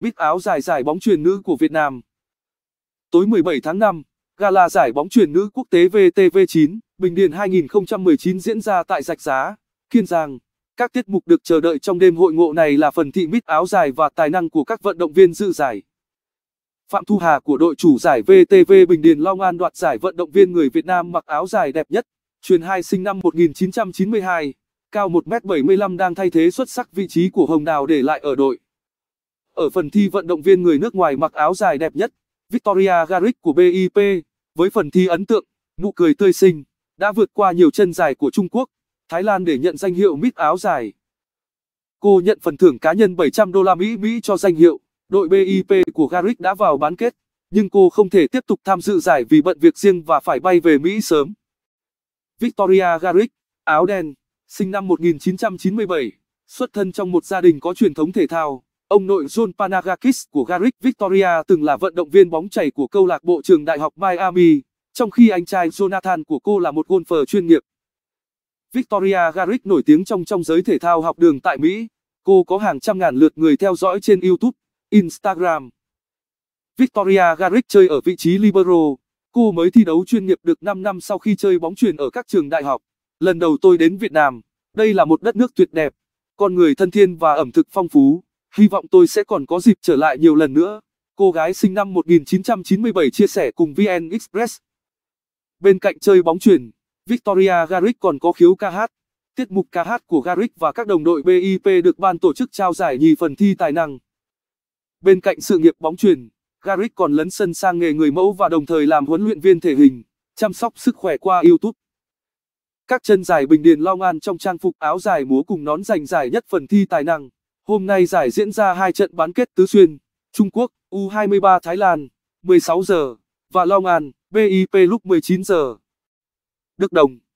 bít áo dài giải bóng truyền nữ của Việt Nam. Tối 17 tháng 5, gala giải bóng truyền nữ quốc tế VTV9 Bình Điền 2019 diễn ra tại Rạch Giá, Kiên Giang. Các tiết mục được chờ đợi trong đêm hội ngộ này là phần thị mít áo dài và tài năng của các vận động viên dự giải. Phạm Thu Hà của đội chủ giải VTV Bình Điền Long An đoạt giải vận động viên người Việt Nam mặc áo dài đẹp nhất, truyền 2 sinh năm 1992, cao 1m75 đang thay thế xuất sắc vị trí của Hồng Đào để lại ở đội. Ở phần thi vận động viên người nước ngoài mặc áo dài đẹp nhất, Victoria Garrick của BIP, với phần thi ấn tượng, nụ cười tươi xinh, đã vượt qua nhiều chân dài của Trung Quốc, Thái Lan để nhận danh hiệu Miss áo dài. Cô nhận phần thưởng cá nhân 700 đô la Mỹ Mỹ cho danh hiệu. Đội BIP của Garrick đã vào bán kết, nhưng cô không thể tiếp tục tham dự giải vì bận việc riêng và phải bay về Mỹ sớm. Victoria Garrick, áo đen, sinh năm 1997, xuất thân trong một gia đình có truyền thống thể thao. Ông nội John Panagakis của Garrick Victoria từng là vận động viên bóng chày của câu lạc bộ trường đại học Miami, trong khi anh trai Jonathan của cô là một golfer chuyên nghiệp. Victoria Garrick nổi tiếng trong trong giới thể thao học đường tại Mỹ. Cô có hàng trăm ngàn lượt người theo dõi trên YouTube, Instagram. Victoria Garrick chơi ở vị trí libero. Cô mới thi đấu chuyên nghiệp được 5 năm sau khi chơi bóng chuyền ở các trường đại học. Lần đầu tôi đến Việt Nam, đây là một đất nước tuyệt đẹp, con người thân thiên và ẩm thực phong phú. Hy vọng tôi sẽ còn có dịp trở lại nhiều lần nữa. Cô gái sinh năm 1997 chia sẻ cùng VN Express. Bên cạnh chơi bóng chuyền, Victoria Garrick còn có khiếu ca hát. Tiết mục ca hát của Garrick và các đồng đội BIP được ban tổ chức trao giải nhì phần thi tài năng. Bên cạnh sự nghiệp bóng chuyền, Garrick còn lấn sân sang nghề người mẫu và đồng thời làm huấn luyện viên thể hình, chăm sóc sức khỏe qua YouTube. Các chân dài Bình Điền Long An trong trang phục áo dài múa cùng nón giành giải nhất phần thi tài năng. Hôm nay giải diễn ra hai trận bán kết tứ xuyên, Trung Quốc U23 Thái Lan 16 giờ và Long An BIP lúc 19 giờ. Đức Đồng